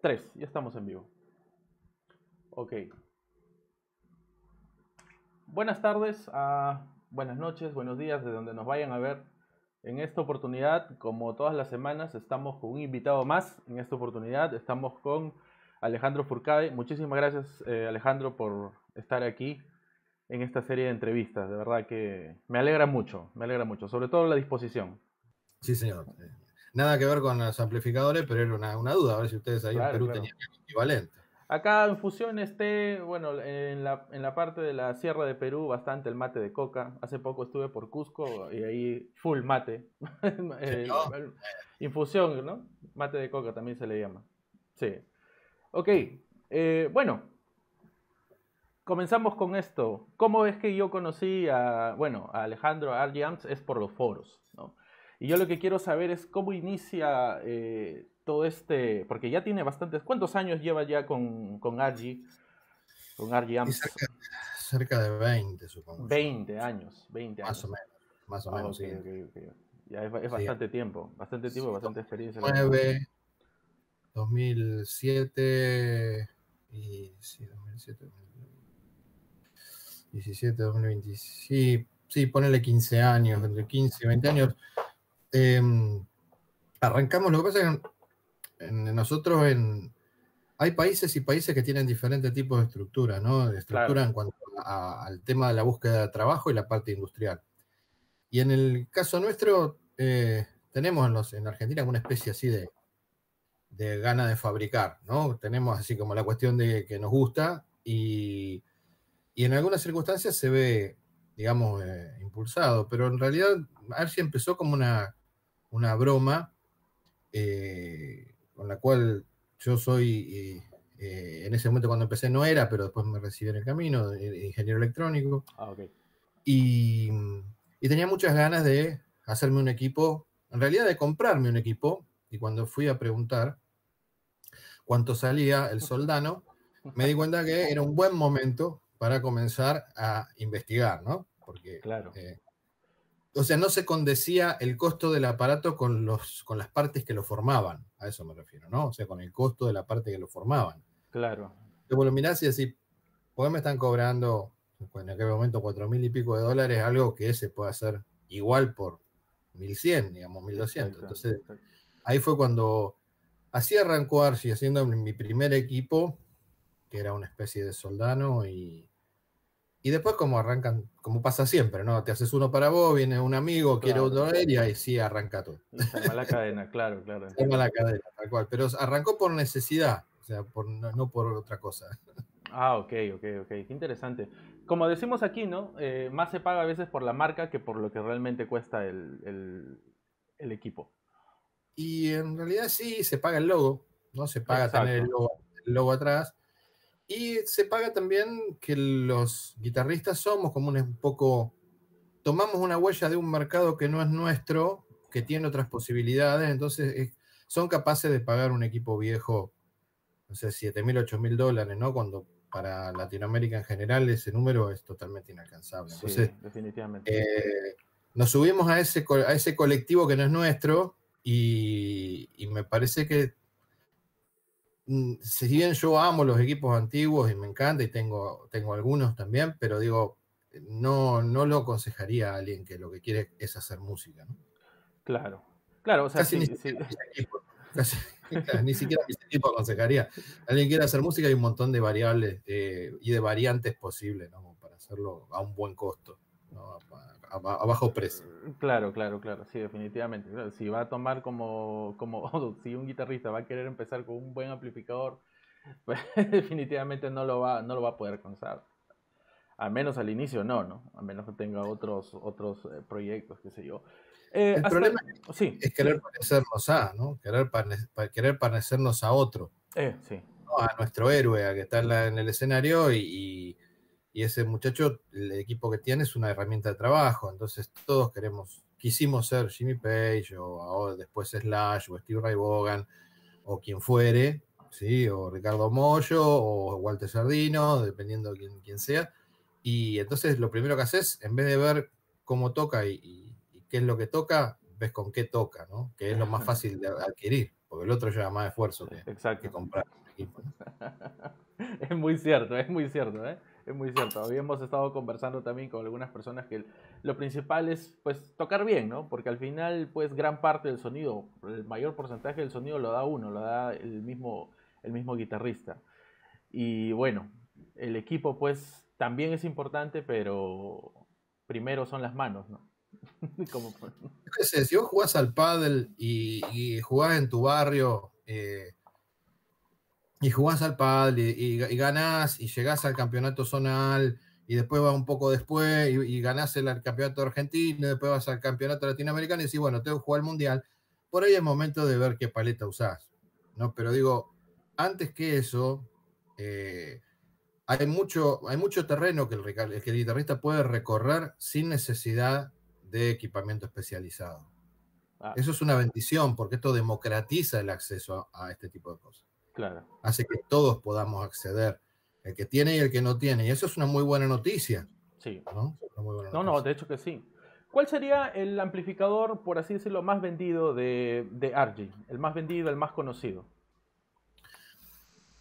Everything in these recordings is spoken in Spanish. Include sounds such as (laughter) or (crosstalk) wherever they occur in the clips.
Tres, ya estamos en vivo. Ok. Buenas tardes, ah, buenas noches, buenos días, de donde nos vayan a ver. En esta oportunidad, como todas las semanas, estamos con un invitado más. En esta oportunidad estamos con Alejandro Furcade. Muchísimas gracias, eh, Alejandro, por estar aquí en esta serie de entrevistas. De verdad que me alegra mucho, me alegra mucho, sobre todo la disposición. Sí, señor. Nada que ver con los amplificadores, pero era una, duda, a ver si ustedes ahí en Perú tenían equivalente. Acá en Fusión esté, bueno, en la, parte de la Sierra de Perú, bastante el mate de coca. Hace poco estuve por Cusco y ahí full mate. (laughs) Eh, infusión, ¿no? Mate de coca también se le llama. Sí. Ok, eh, bueno, comenzamos con esto. ¿Cómo es que yo conocí a, bueno, a Alejandro Arjams? Es por los foros, ¿no? Y yo lo que quiero saber es cómo inicia eh, todo este, porque ya tiene bastantes, ¿cuántos años lleva ya con, Argy? Con Argy cerca, cerca, de 20, supongo. 20 años, 20 más años. Más o menos, más o ah, menos, sí. Ya es, bastante tiempo, bastante tiempo, bastante experiencia. 9, 2007 y sí, 2007, 2017, 2020, sí, sí, ponele 15 años, entre 15 y 20 años. Em, arrancamos, lo que pasa es que en, nosotros en, hay países y países que tienen diferentes tipos de estructura, ¿no? De estructura en cuanto al tema de la búsqueda de trabajo y la parte industrial. Y en el caso nuestro, eh, tenemos en, los, en Argentina una especie así de, de gana de fabricar, ¿no? Tenemos así como la cuestión de que nos gusta y, en algunas circunstancias se ve, digamos, eh, impulsado, pero en realidad si empezó como una una broma eh, con la cual yo soy, eh, eh, en ese momento cuando empecé no era, pero después me recibí en el camino, ingeniero electrónico. Ah, y, tenía muchas ganas de hacerme un equipo, en realidad de comprarme un equipo, y cuando fui a preguntar cuánto salía el soldano, me di cuenta que era un buen momento para comenzar a investigar, ¿no? Porque claro o sea, no se condecía el costo del aparato con, los, con las partes que lo formaban, a eso me refiero, ¿no? O sea, con el costo de la parte que lo formaban. Claro. Te lo mirás y decís, ¿por qué me están cobrando en aquel momento cuatro mil y pico de dólares algo que se puede hacer igual por 1100, digamos, 1200? Entonces, ahí fue cuando así arrancó Archie, haciendo mi primer equipo, que era una especie de soldano y y después como arrancan, como pasa siempre, ¿no? Te haces uno para vos, viene un amigo, quiere otro y ahí sí arranca todo. Toma la cadena, claro, claro. Se la cadena, tal cual. Pero arrancó por necesidad, o sea, no, por otra cosa. Ah, ok, ok, ok. Qué interesante. Como decimos aquí, ¿no? Eh, más se paga a veces por la marca que por lo que realmente cuesta el, equipo. Y en realidad sí, se paga el logo, ¿no? Se paga tener el logo atrás y se paga también que los guitarristas somos como un poco, tomamos una huella de un mercado que no es nuestro, que tiene otras posibilidades, entonces son capaces de pagar un equipo viejo, no sé, 7 mil, 8 mil dólares, ¿no? Cuando para Latinoamérica en general ese número es totalmente inalcanzable. Entonces, sí, definitivamente. Eh, nos subimos a ese, a ese colectivo que no es nuestro y me parece que Mm, si bien yo amo los equipos antiguos y me encanta y tengo, tengo algunos también, pero digo, no, no lo aconsejaría a alguien que lo que quiere es hacer música. ¿no? Claro, claro, o sea, casi (laughs) ni, siquiera equipo, aconsejaría. Alguien quiere hacer música hay un montón de variables eh, y de variantes posibles para hacerlo a un buen costo. ¿no? a, bajo precio. Mm, claro, claro, claro, sí, definitivamente. Si va a tomar como, (laughs) como si un guitarrista va a querer empezar con un buen amplificador, (laughs) pues, definitivamente no lo va, no lo va a poder alcanzar. Al menos al inicio no, ¿no? A menos que tenga otros, otros eh, proyectos, qué sé yo. Eh, el problema Es, querer parecernos a, ¿no? Querer, parecernos a otro. Eh, sí. A nuestro héroe, a que está en, el escenario y y ese muchacho, el equipo que tiene es una herramienta de trabajo, entonces todos queremos, quisimos ser Jimmy Page o después Slash o Steve Ray o quien fuere, ¿sí? o Ricardo Moyo o Walter Sardino, dependiendo de quién, sea, y entonces lo primero que haces, en vez de ver cómo toca y, qué es lo que toca, ves con qué toca, ¿no? que es lo más fácil de adquirir, porque el otro lleva más esfuerzo que, comprar. (laughs) Es muy cierto, es muy cierto. ¿eh? Es muy cierto. Habíamos estado conversando también con algunas personas que lo principal es pues tocar bien, ¿no? Porque al final pues gran parte del sonido, el mayor porcentaje del sonido lo da uno, lo da el mismo el mismo guitarrista. Y bueno, el equipo pues también es importante, pero primero son las manos, ¿no? (laughs) Como... si vos jugás al pádel y, y jugás en tu barrio, eh, y jugás al padre y, y, ganás y llegás al campeonato zonal y después va un poco después y, ganás el, campeonato argentino, y después vas al campeonato latinoamericano y decís, bueno, tengo que jugar al mundial. Por ahí es momento de ver qué paleta usás, ¿no? Pero digo, antes que eso, eh, hay, mucho, hay mucho terreno que el, guitarrista puede recorrer sin necesidad de equipamiento especializado. Ah. Eso es una bendición porque esto democratiza el acceso a este tipo de cosas. Hace que todos podamos acceder, el que tiene y el que no tiene. Y eso es una muy buena noticia. Sí. No, no, de hecho que sí. ¿Cuál sería el amplificador, por así decirlo, más vendido de, Argy? El más vendido, el más conocido.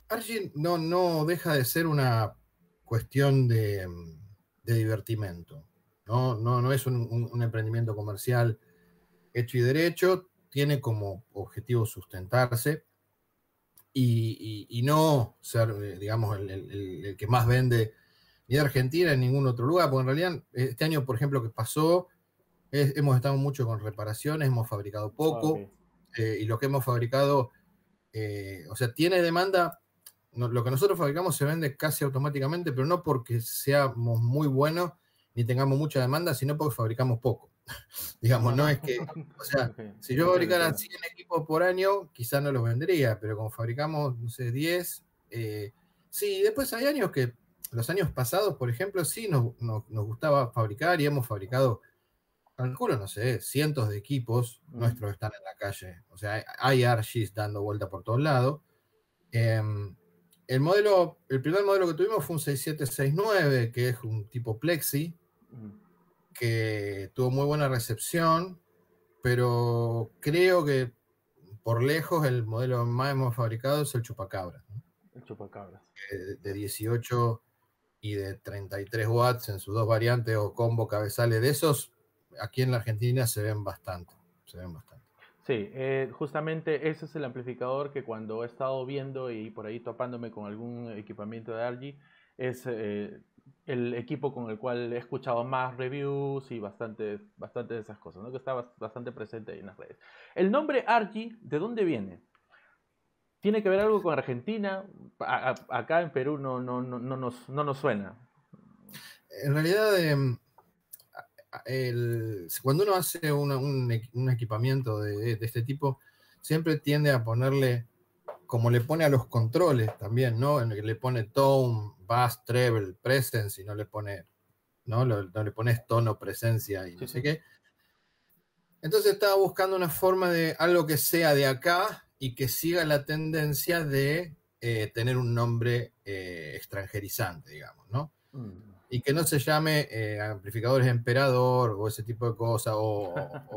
Argy no, no deja de ser una cuestión de, de divertimento. No, no, no es un, emprendimiento comercial hecho y derecho. Tiene como objetivo sustentarse y, no ser, eh, digamos, el, que más vende ni de Argentina en ningún otro lugar, porque en realidad este año, por ejemplo, que pasó, hemos estado mucho con reparaciones, hemos fabricado poco, ah, eh, y lo que hemos fabricado, eh, o sea, tiene demanda, lo que nosotros fabricamos se vende casi automáticamente, pero no porque seamos muy buenos ni tengamos mucha demanda, sino porque fabricamos poco. (laughs) Digamos, no es que, si yo fabricara 100 equipos por año, quizás no los vendría, pero como fabricamos, no sé, 10, eh, sí, después hay años que, los años pasados, por ejemplo, sí nos, gustaba fabricar y hemos fabricado, calculo, no sé, cientos de equipos mm. nuestros están en la calle, o sea, hay, Archis dando vuelta por todos lados. Em, el modelo, el primer modelo que tuvimos fue un 6769, que es un tipo plexi. Mm que tuvo muy buena recepción, pero creo que por lejos el modelo más hemos fabricado es el chupacabra. El chupacabra. Eh, de 18 y de 33 watts en sus dos variantes o combo cabezales de esos, aquí en la Argentina se ven bastante. Se Sí, eh, justamente ese es el amplificador que cuando he estado viendo y por ahí topándome con algún equipamiento de Argy, es eh, el equipo con el cual he escuchado más reviews y bastante de esas cosas, ¿no? que está bastante presente ahí en las redes. El nombre Archie, ¿de dónde viene? ¿Tiene que ver algo con Argentina? acá en Perú no, no, no, nos, no nos suena. En realidad, em, cuando uno hace un, equipamiento de, este tipo, siempre tiende a ponerle como le pone a los controles también, ¿no? En el que le pone tone, bass, treble, presence y no le pone, ¿no? No le pones tono, presencia y no sé qué. Entonces estaba buscando una forma de algo que sea de acá y que siga la tendencia de eh, tener un nombre eh, extranjerizante, digamos, ¿no? Mm y que no se llame eh, amplificadores emperador o ese tipo de cosas, o,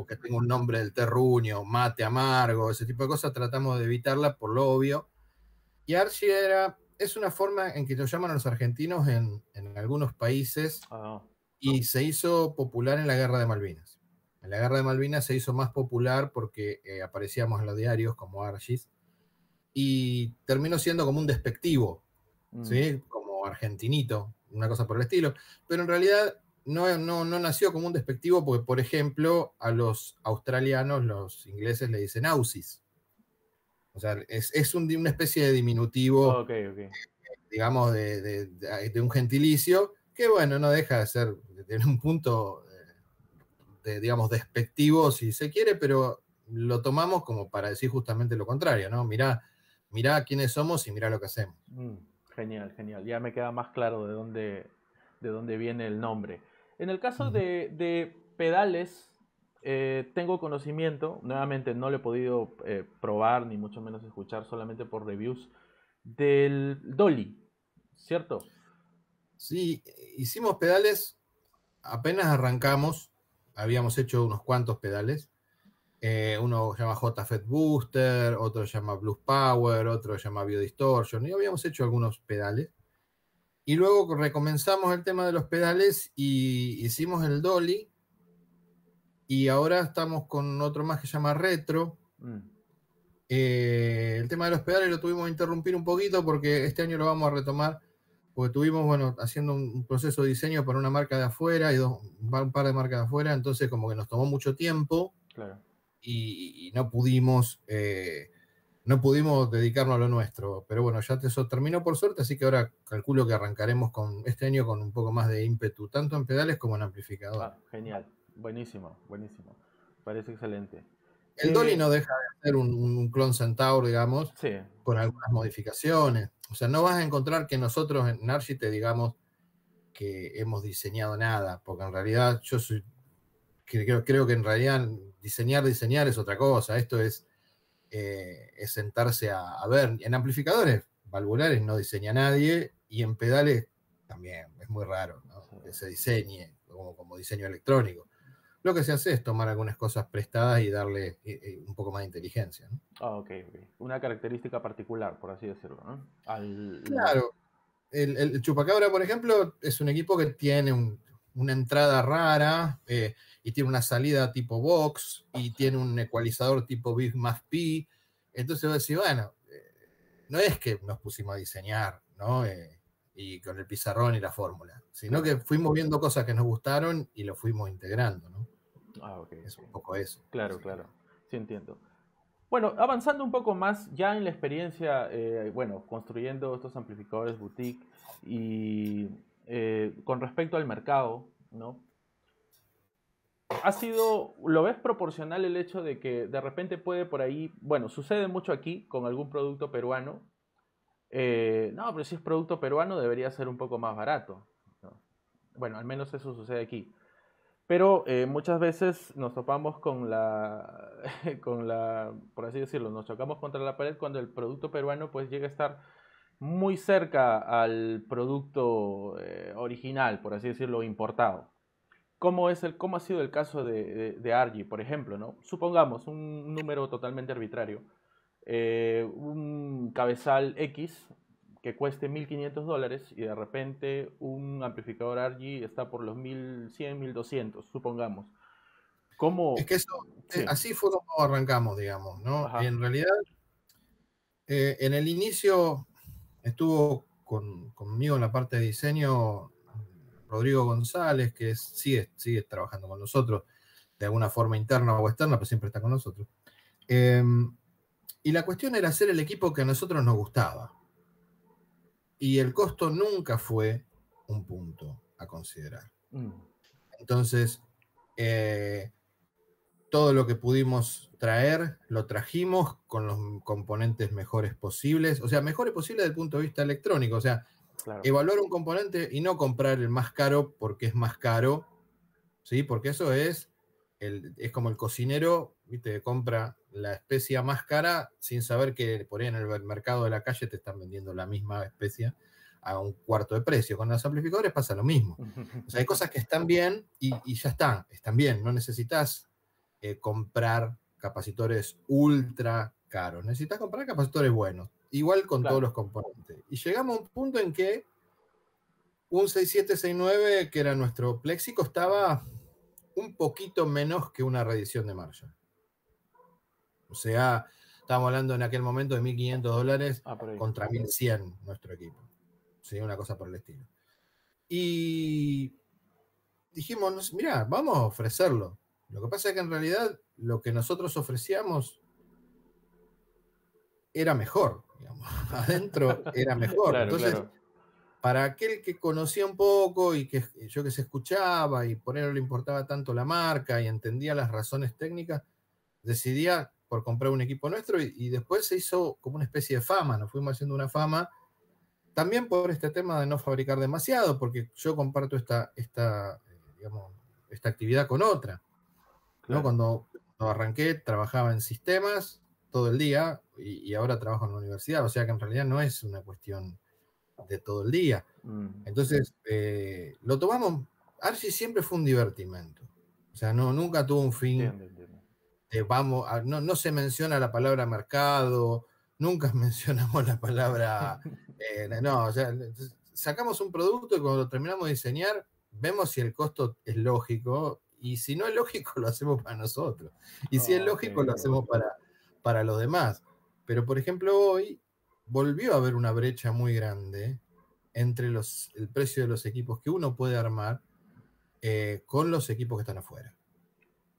que tenga un nombre del terruño, mate amargo, ese tipo de cosas, tratamos de evitarla por lo obvio. Y Archie era, es una forma en que lo llaman los argentinos en, en algunos países ah. y se hizo popular en la Guerra de Malvinas. En la Guerra de Malvinas se hizo más popular porque eh, aparecíamos en los diarios como argis y terminó siendo como un despectivo, mm. ¿sí? como argentinito, una cosa por el estilo, pero en realidad no, no, nació como un despectivo porque, por ejemplo, a los australianos, los ingleses le dicen ausis. O sea, es, una especie de diminutivo, digamos, de, un gentilicio, que bueno, no deja de ser, de un punto, eh, digamos, despectivo si se quiere, pero lo tomamos como para decir justamente lo contrario, ¿no? Mirá, mira quiénes somos y mirá lo que hacemos. Mm. Genial, genial. Ya me queda más claro de dónde, de dónde viene el nombre. En el caso de, pedales, eh, tengo conocimiento, nuevamente no lo he podido eh, probar ni mucho menos escuchar solamente por reviews, del Dolly, ¿cierto? Sí, hicimos pedales, apenas arrancamos, habíamos hecho unos cuantos pedales uno eh, uno llama JFET Booster, otro llama Blues Power, otro llama Biodistortion, y habíamos hecho algunos pedales. Y luego recomenzamos el tema de los pedales y hicimos el Dolly. Y ahora estamos con otro más que se llama Retro. Mm. Eh, el tema de los pedales lo tuvimos que interrumpir un poquito porque este año lo vamos a retomar. Porque tuvimos, bueno, haciendo un proceso de diseño para una marca de afuera y un par de marcas de afuera. Entonces, como que nos tomó mucho tiempo y, no pudimos. Eh, no pudimos dedicarnos a lo nuestro, pero bueno, ya eso terminó por suerte, así que ahora calculo que arrancaremos con este año con un poco más de ímpetu, tanto en pedales como en amplificador. Ah, genial, buenísimo, buenísimo, parece excelente. El Dolly eh, no deja de ser un, clon Centaur, digamos, con algunas modificaciones. O sea, no vas a encontrar que nosotros en narci te digamos que hemos diseñado nada, porque en realidad yo soy creo, que en realidad diseñar, diseñar es otra cosa. Esto es, eh, es sentarse a, ver. En amplificadores valvulares no diseña nadie y en pedales también. Es muy raro que se diseñe como, diseño electrónico. Lo que se hace es tomar algunas cosas prestadas y darle eh, eh, un poco más de inteligencia. Ah, Una característica particular, por así decirlo. Claro. El, Chupacabra, por ejemplo, es un equipo que tiene una entrada rara y tiene una salida tipo box y tiene un ecualizador tipo Big más pi. Entonces voy a bueno, eh, no es que nos pusimos a diseñar, ¿no? Eh, y con el pizarrón y la fórmula, sino que fuimos viendo cosas que nos gustaron y lo fuimos integrando, ¿no? Ah, ok. Es un poco eso. Claro, claro. Sí, entiendo. Bueno, avanzando un poco más ya en la experiencia, eh, bueno, construyendo estos amplificadores boutique y con respecto al mercado, ¿no? ha sido, ¿lo ves proporcional el hecho de que de repente puede por ahí, bueno, sucede mucho aquí con algún producto peruano? Eh, no, pero si es producto peruano debería ser un poco más barato. Bueno, al menos eso sucede aquí. Pero eh, muchas veces nos topamos con la, (laughs) con la, por así decirlo, nos chocamos contra la pared cuando el producto peruano pues llega a estar muy cerca al producto eh, original, por así decirlo, importado cómo, es el, cómo ha sido el caso de, de, Argy, por ejemplo, ¿no? Supongamos un número totalmente arbitrario, eh, un cabezal X que cueste 1.500 dólares y de repente un amplificador Argy está por los 1.100, 1.200, supongamos. ¿Cómo? Es que eh, así fue como arrancamos, digamos, ¿no? En realidad, eh, en el inicio estuvo conmigo en la parte de diseño Rodrigo González, que sigue, trabajando con nosotros de alguna forma interna o externa, pero siempre está con nosotros. Em, y la cuestión era hacer el equipo que a nosotros nos gustaba. Y el costo nunca fue un punto a considerar. Mm. Entonces, eh, todo lo que pudimos traer, lo trajimos con los componentes mejores posibles, o sea, mejores posibles desde el punto de vista electrónico, o sea, Evaluar un componente y no comprar el más caro porque es más caro, ¿sí? Porque eso es, el, es como el cocinero, ¿viste? Compra la especia más cara sin saber que por ahí en el mercado de la calle te están vendiendo la misma especia a un cuarto de precio. Con los amplificadores pasa lo mismo. hay cosas que están bien y, ya están, están bien. No necesitas eh, comprar capacitores ultra caros, necesitas comprar capacitores buenos igual con todos los componentes. Y llegamos a un punto en que un 6769, que era nuestro pléxico, estaba un poquito menos que una reedición de marcha. O sea, estábamos hablando en aquel momento de 1.500 dólares ah, contra 1.100 nuestro equipo. Sí, una cosa por el estilo. Y dijimos, mira, vamos a ofrecerlo. Lo que pasa es que en realidad lo que nosotros ofrecíamos era mejor. (laughs) Adentro era mejor. Entonces, para aquel que conocía un poco y que eh, yo que se escuchaba y por él le importaba tanto la marca y entendía las razones técnicas, decidía por comprar un equipo nuestro y, después se hizo como una especie de fama, nos fuimos haciendo una fama también por este tema de no fabricar demasiado, porque yo comparto esta, esta, eh, digamos, esta actividad con otra. Cuando, cuando, arranqué, trabajaba en sistemas todo el día, y, ahora trabajo en la universidad, o sea que en realidad no es una cuestión de todo el día. Mm. Entonces, eh, lo tomamos, Archie siempre fue un divertimento, o sea, no, nunca tuvo un fin. vamos, no, se menciona la palabra mercado, nunca (laughs) mencionamos la palabra, (laughs) eh, no, o sea, sacamos un producto y cuando lo terminamos de diseñar, vemos si el costo es lógico y si no es lógico, (laughs) lo hacemos para nosotros. Y si es ah, lógico, lo hacemos para, para los demás. Pero, por ejemplo, hoy volvió a haber una brecha muy grande entre los, el precio de los equipos que uno puede armar eh, con los equipos que están afuera.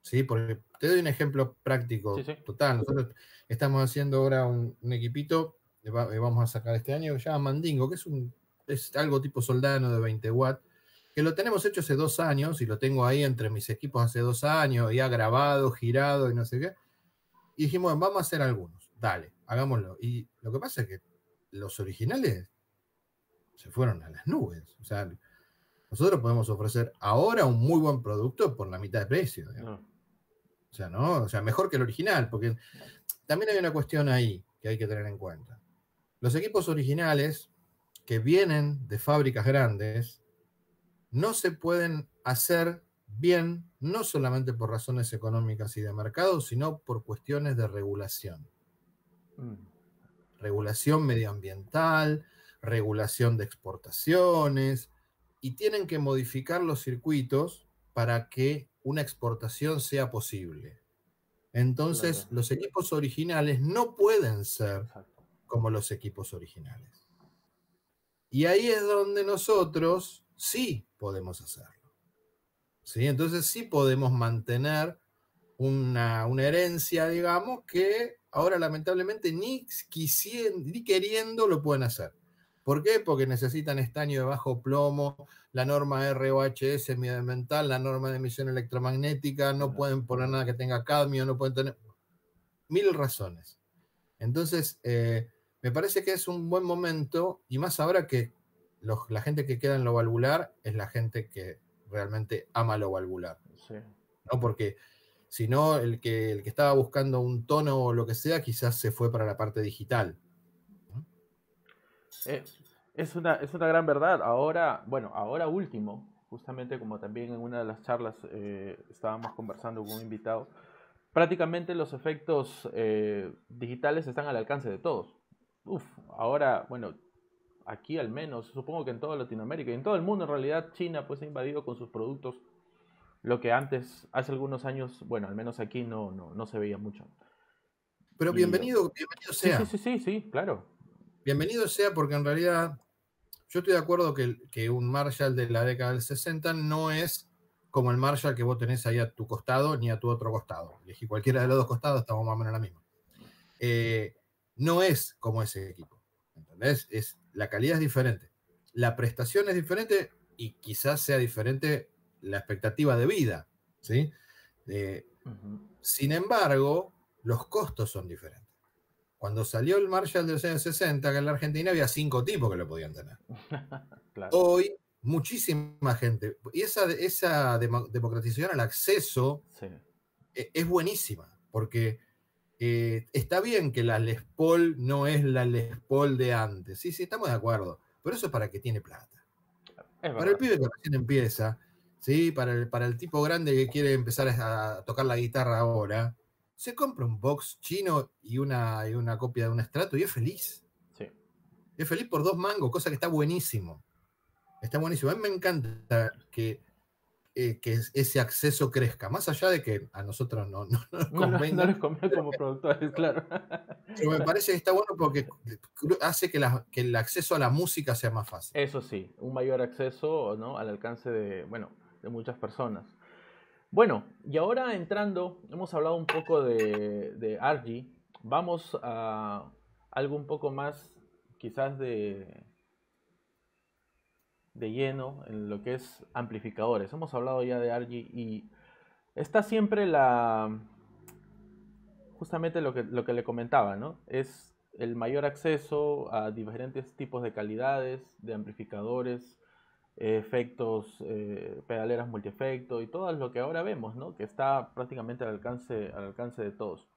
¿Sí? Porque te doy un ejemplo práctico, total. Nosotros estamos haciendo ahora un, equipito que eh, eh, vamos a sacar este año que se llama Mandingo, que es, un, algo tipo soldano de 20 watts, que lo tenemos hecho hace dos años y lo tengo ahí entre mis equipos hace dos años, y ha grabado, girado y no sé qué. Y dijimos, vamos a hacer algunos dale, hagámoslo. Y lo que pasa es que los originales se fueron a las nubes. O sea, nosotros podemos ofrecer ahora un muy buen producto por la mitad de precio. Ah. O sea, ¿no? O sea, mejor que el original, porque también hay una cuestión ahí que hay que tener en cuenta. Los equipos originales que vienen de fábricas grandes no se pueden hacer bien, no solamente por razones económicas y de mercado, sino por cuestiones de regulación. Mm. regulación medioambiental, regulación de exportaciones, y tienen que modificar los circuitos para que una exportación sea posible. Entonces, los equipos originales no pueden ser como los equipos originales. Y ahí es donde nosotros sí podemos hacerlo. ¿Sí? Entonces sí podemos mantener una, herencia, digamos, que ahora lamentablemente ni, ni queriendo lo pueden hacer. ¿Por qué? Porque necesitan estaño de bajo plomo, la norma ROHS medioambiental, la norma de emisión electromagnética, no pueden poner nada que tenga cadmio, no pueden tener mil razones. Entonces, eh, me parece que es un buen momento, y más ahora que la gente que queda en lo valvular es la gente que realmente ama lo valvular. Sí. ¿no? Porque sino el que, el que estaba buscando un tono o lo que sea, quizás se fue para la parte digital. Eh, es, una, gran verdad. Ahora, bueno, ahora último, justamente como también en una de las charlas eh, estábamos conversando con un invitado, prácticamente los efectos eh, digitales están al alcance de todos. Uf, ahora, bueno, aquí al menos, supongo que en toda Latinoamérica y en todo el mundo en realidad China pues ha invadido con sus productos lo que antes, hace algunos años, bueno, al menos aquí no, no, no se veía mucho. Pero bienvenido, bienvenido sea. Sí, sí, sí, sí, claro. Bienvenido sea porque en realidad yo estoy de acuerdo que, que un Marshall de la década del 60 no es como el Marshall que vos tenés ahí a tu costado ni a tu otro costado. Elegí cualquiera de los dos costados, estamos más o menos la misma. Eh, no es como ese equipo. ¿Entendés? Es, la calidad es diferente. La prestación es diferente y quizás sea diferente la expectativa de vida. ¿sí? Eh, sin embargo, los costos son diferentes. Cuando salió el Marshall de 60, que en la Argentina había cinco tipos que lo podían tener. (laughs) Hoy, muchísima gente. Y esa, esa democratización al acceso e, es, buenísima, porque eh, está bien que la Les Paul no es la Les Paul de antes. Sí, sí, estamos de acuerdo. Pero eso es para que tiene plata. para el pibe que recién empieza, ¿sí? Para el, para el tipo grande que quiere empezar a tocar la guitarra ahora, se compra un box chino y una, una copia de un estrato y es feliz. Sí. Es feliz por dos mangos, cosa que está buenísimo. Está buenísimo. A mí me encanta que, eh, ese acceso crezca, más allá de que a nosotros no, no, nos convenga. No, como productores, claro. Pero me parece que está bueno porque hace que, que el acceso a la música sea más fácil. Eso sí, un mayor acceso ¿no? al alcance de, bueno, de muchas personas. Bueno, y ahora entrando, hemos hablado un poco de, de Argy. Vamos a algo un poco más, quizás de, de lleno, en lo que es amplificadores. Hemos hablado ya de Argy y está siempre la. Justamente lo que, lo que le comentaba, ¿no? Es el mayor acceso a diferentes tipos de calidades, de amplificadores, eh, efectos, eh, pedaleras multiefecto y todo lo que ahora vemos, ¿no? que está prácticamente al alcance, al alcance de todos.